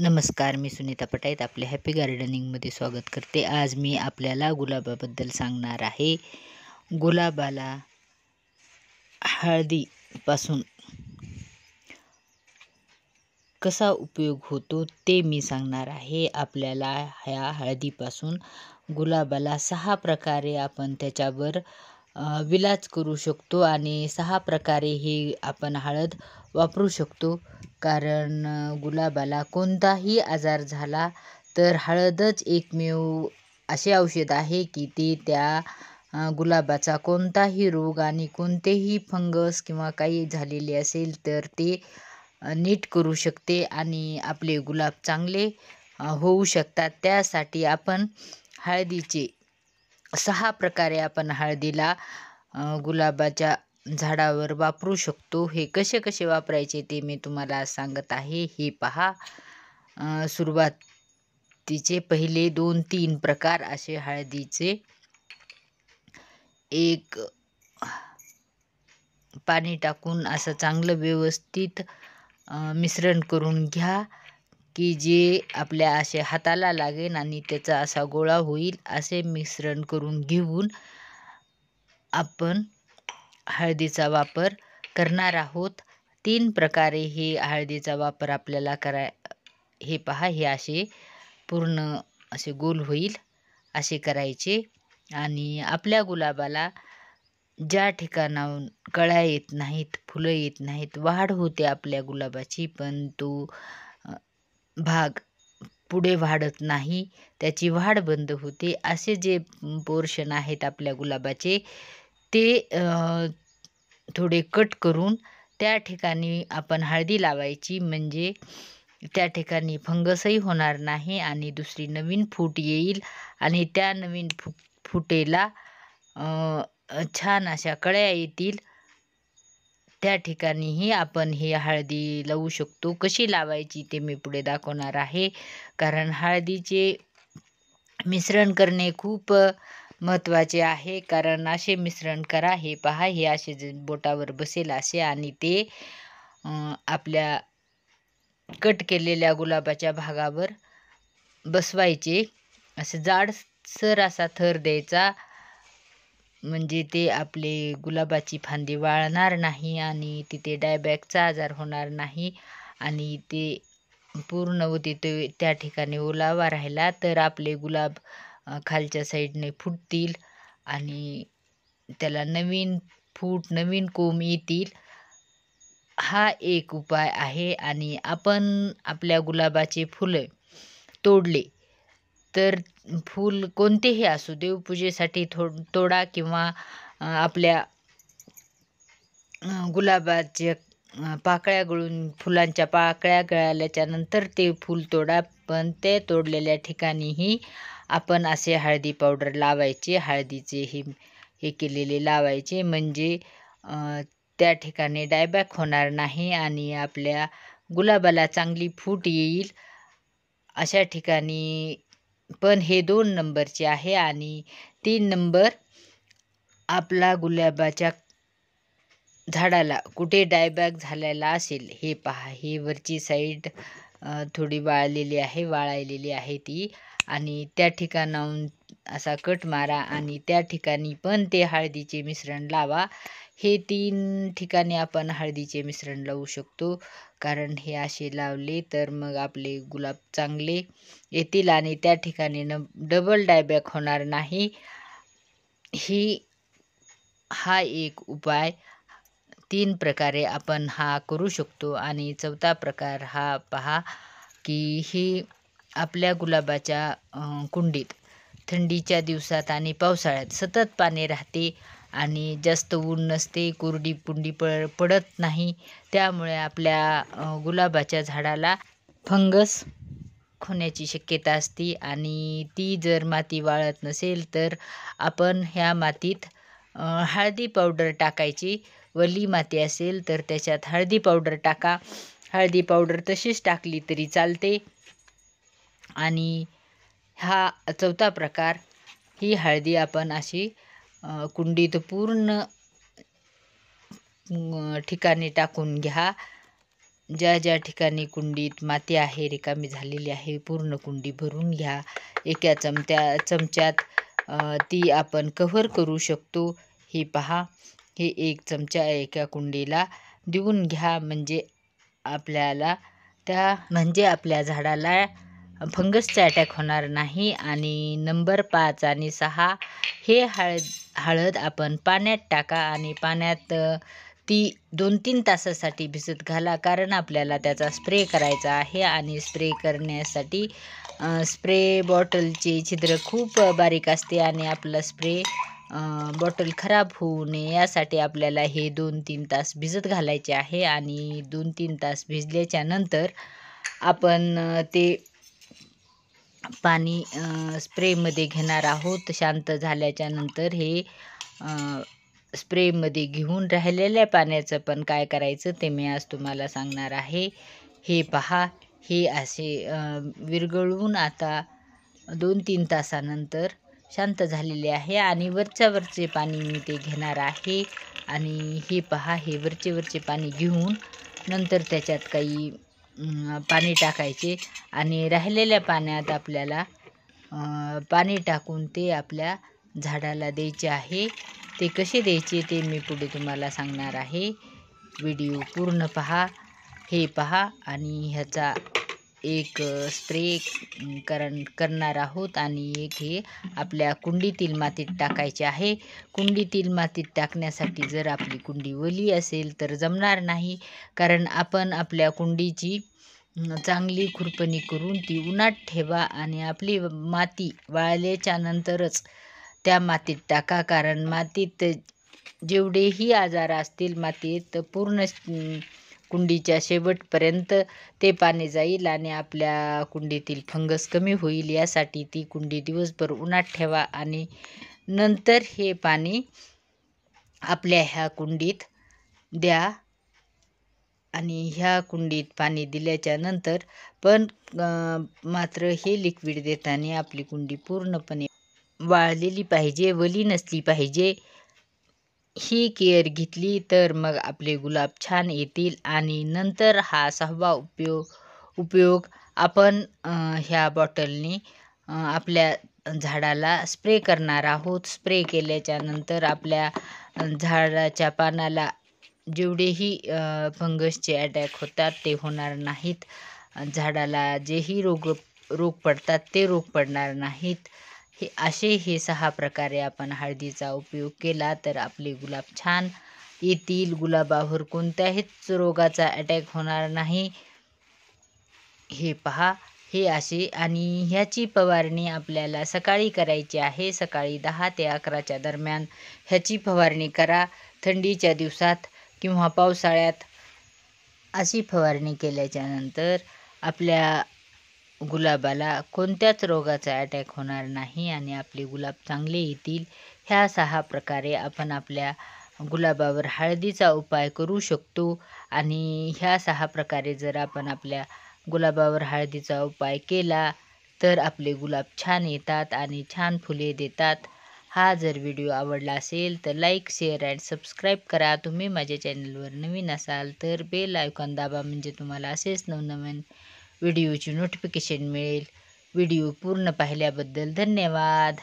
नमस्कार मी सुनीता पटाईत आपले हॅपी गार्डनिंगमध्ये स्वागत करते आज मी आपल्याला गुलाबाबद्दल सांगणार आहे गुलाबाला हळदीपासून कसा उपयोग होतो ते मी सांगणार आहे आपल्याला ह्या हळदीपासून गुलाबाला सहा प्रकारे आपण त्याच्यावर विलाज करू शकतो आणि सहा प्रकारे ही आपण हळद वापरू शकतो कारण गुलाबाला कोणताही आजार झाला तर हळदच एकमेव असे औषध आहे की ते त्या गुलाबाचा कोणताही रोग आणि कोणतेही फंगस किंवा काही झालेले असेल तर ते नीट करू शकते आणि आपले गुलाब चांगले होऊ शकतात त्यासाठी आपण हळदीचे सहा प्रकारे आपण हळदीला गुलाबाच्या झाडावर वापरू शकतो हे कसे कसे वापरायचे ते मी तुम्हाला सांगत आहे हे पहा सुरुवातीचे पहिले दोन तीन प्रकार असे हळदीचे एक पाणी टाकून असं चांगलं व्यवस्थित मिश्रण करून घ्या की जे आपल्या असे हाताला लागेल आणि त्याचा असा गोळा होईल असे मिश्रण करून घेऊन आपण हळदीचा वापर करणार आहोत तीन प्रकारे हे हळदीचा वापर आपल्याला करा हे पहा हे असे पूर्ण असे गोल होईल असे करायचे आणि आपल्या गुलाबाला ज्या ठिकाणाहून कळ्या येत नाहीत फुलं येत नाहीत वाढ होते आपल्या गुलाबाची पण तो भाग पुढे वाढत नाही त्याची वाढ बंद होते असे जे पोर्शन आहेत आपल्या गुलाबाचे ते थोडे कट करून त्या ठिकाणी आपण हळदी लावायची म्हणजे त्या ठिकाणी फंगसही होणार नाही आणि दुसरी नवीन फूट येईल आणि त्या नवीन फु फुटेला छान अशा कळ्या येतील त्या ठिकाणीही आपण ही हळदी लावू शकतो कशी लावायची ते मी पुढे दाखवणार आहे कारण हळदीचे मिश्रण करणे खूप महत्त्वाचे आहे कारण असे मिश्रण करा हे पहा हे असे बोटावर बसेल असे आणि ते आपल्या कट केलेल्या गुलाबाच्या भागावर बसवायचे असे सर असा थर द्यायचा म्हणजे ते आपले गुलाबाची फांदी वाळणार नाही आणि तिथे डायबॅकचा आजार होणार नाही आणि ते पूर्ण होते ते त्या ठिकाणी ओलावा राहिला तर आपले गुलाब खालच्या साईडने फुटतील आणि त्याला नवीन फूट नवीन कोंब येतील हा एक उपाय आहे आणि आपण आपल्या गुलाबाचे फुलं तोडले तर फूल कोणतेही असू देवपूजेसाठी थो तोडा किंवा आपल्या गुलाबाचे पाकळ्या गळून फुलांच्या पाकळ्या नंतर ते फूल तोडा पण ते तोडलेल्या ठिकाणीही आपण असे हळदी पावडर लावायचे हळदीचे हे हे केलेले लावायचे म्हणजे त्या ठिकाणी डायबॅक होणार नाही आणि आपल्या गुलाबाला चांगली फूट येईल अशा ठिकाणी पण हे दोन नंबरचे आहे आणि तीन नंबर आपला गुलाबाच्या झाडाला कुठे डायबॅक झालेला असेल हे पहा ही वरची साईड थोडी वाळलेली आहे वाळायलेली आहे ती आणि त्या ठिकाणाहून असा कट मारा आणि त्या ठिकाणी पण ते हळदीचे मिश्रण लावा हे तीन ठिकाणी आपण हळदीचे मिश्रण लावू शकतो कारण हे असे लावले तर मग आपले गुलाब चांगले येतील आणि त्या ठिकाणी न डबल डायबॅक होणार नाही ही हा एक उपाय तीन प्रकारे आपण हा करू शकतो आणि चौथा प्रकार हा पहा की ही आपल्या गुलाबाच्या कुंडीत थंडीच्या दिवसात आणि पावसाळ्यात सतत पाणी राहते आणि जास्त ऊन नसते कोरडी पुंडी प पडत नाही त्यामुळे आपल्या गुलाबाच्या झाडाला फंगस होण्याची शक्यता असते आणि ती जर माती वाळत नसेल तर आपण ह्या मातीत हळदी पावडर टाकायची वली माती असेल तर त्याच्यात हळदी पावडर टाका हळदी पावडर तशीच टाकली तरी चालते आणि हा चौथा प्रकार ही हळदी आपण अशी कुंडीत पूर्ण ठिकाणी टाकून घ्या ज्या ज्या ठिकाणी कुंडीत माती आहे रिकामी झालेली आहे पूर्ण कुंडी भरून घ्या एका चमत्या चमच्यात ती आपण कव्हर करू शकतो हे पहा हे एक चमचा एका कुंडीला देऊन घ्या म्हणजे आपल्याला त्या म्हणजे आपल्या झाडाला फंगसचा अटॅक होणार नाही आणि नंबर पाच आणि सहा हे हळद हळद आपण पाण्यात टाका आणि पाण्यात ती दोन तीन तासासाठी भिजत घाला कारण आपल्याला त्याचा स्प्रे करायचा आहे आणि स्प्रे करण्यासाठी स्प्रे बॉटलचे छिद्र खूप बारीक असते आणि आपला स्प्रे बॉटल खराब होऊ नये यासाठी आपल्याला हे दोन तीन तास भिजत घालायचे आहे आणि दोन तीन तास भिजल्याच्यानंतर आपण ते पाणी स्प्रेमध्ये घेणार आहोत शांत झाल्याच्या नंतर हे स्प्रेमध्ये घेऊन राहिलेल्या पाण्याचं पण काय करायचं ते मी आज तुम्हाला सांगणार आहे हे पहा हे असे विरगळून आता दोन तीन तासानंतर शांत झालेले आहे आणि वरच्या वरचे पाणी मी ते घेणार आहे आणि हे पहा हे वरचे वरचे पाणी घेऊन नंतर त्याच्यात काही पाणी टाकायचे आणि राहिलेल्या पाण्यात आपल्याला पाणी टाकून ते आपल्या झाडाला द्यायचे आहे ते कसे द्यायचे ते मी पुढे तुम्हाला सांगणार आहे व्हिडिओ पूर्ण पहा हे पहा आणि ह्याचा एक स्प्रे करण करणार आहोत आणि एक हे आपल्या कुंडीतील मातीत टाकायचे आहे कुंडीतील मातीत टाकण्यासाठी जर आपली कुंडी ओली असेल तर जमणार नाही कारण आपण आपल्या कुंडीची चांगली खुरपणी करून ती उन्हात ठेवा आणि आपली माती वाळल्याच्या नंतरच त्या मातीत टाका कारण मातीत जेवढेही आजार असतील मातीत पूर्ण कुंडीच्या शेवटपर्यंत ते पाणी जाईल आणि आपल्या कुंडीतील फंगस कमी होईल यासाठी ती कुंडी दिवसभर उन्हात ठेवा आणि नंतर हे पाणी आपल्या ह्या कुंडीत द्या आणि ह्या कुंडीत पाणी दिल्याच्या नंतर पण मात्र हे लिक्विड देताना आपली कुंडी पूर्णपणे वाळलेली पाहिजे वली नसली पाहिजे ही केअर घेतली तर मग आपले गुलाब छान येतील आणि नंतर हा सहावा उपयोग उपयोग आपण ह्या बॉटलनी आपल्या झाडाला स्प्रे करणार आहोत स्प्रे केल्याच्या नंतर आपल्या झाडाच्या पानाला जेवढेही फंगसचे अटॅक होतात ते होणार नाहीत झाडाला जेही रोग रोग पडतात ते रोग पडणार नाहीत हे असे हे सहा प्रकारे आपण हळदीचा उपयोग केला तर आपले गुलाब छान येतील गुलाबावर कोणत्याहीच रोगाचा अटॅक होणार नाही हे पहा हे असे आणि ह्याची फवारणी आपल्याला सकाळी करायची आहे सकाळी दहा ते अकराच्या दरम्यान ह्याची फवारणी करा थंडीच्या दिवसात किंवा पावसाळ्यात अशी फवारणी केल्याच्यानंतर आपल्या गुलाबाला कोणत्याच रोगाचा अटॅक होणार नाही आणि आपले गुलाब चांगले येतील ह्या सहा प्रकारे आपण आपल्या गुलाबावर हळदीचा उपाय करू शकतो आणि ह्या सहा प्रकारे जर आपण आपल्या गुलाबावर हळदीचा उपाय केला तर आपले गुलाब छान येतात आणि छान फुले देतात हा जर व्हिडिओ आवडला असेल तर लाईक शेअर अँड सबस्क्राईब करा तुम्ही माझ्या चॅनलवर नवीन असाल तर बेल आयकॉन दाबा म्हणजे तुम्हाला असेच नवनवीन व्हिडिओची नोटिफिकेशन मिळेल व्हिडिओ पूर्ण पाहिल्याबद्दल धन्यवाद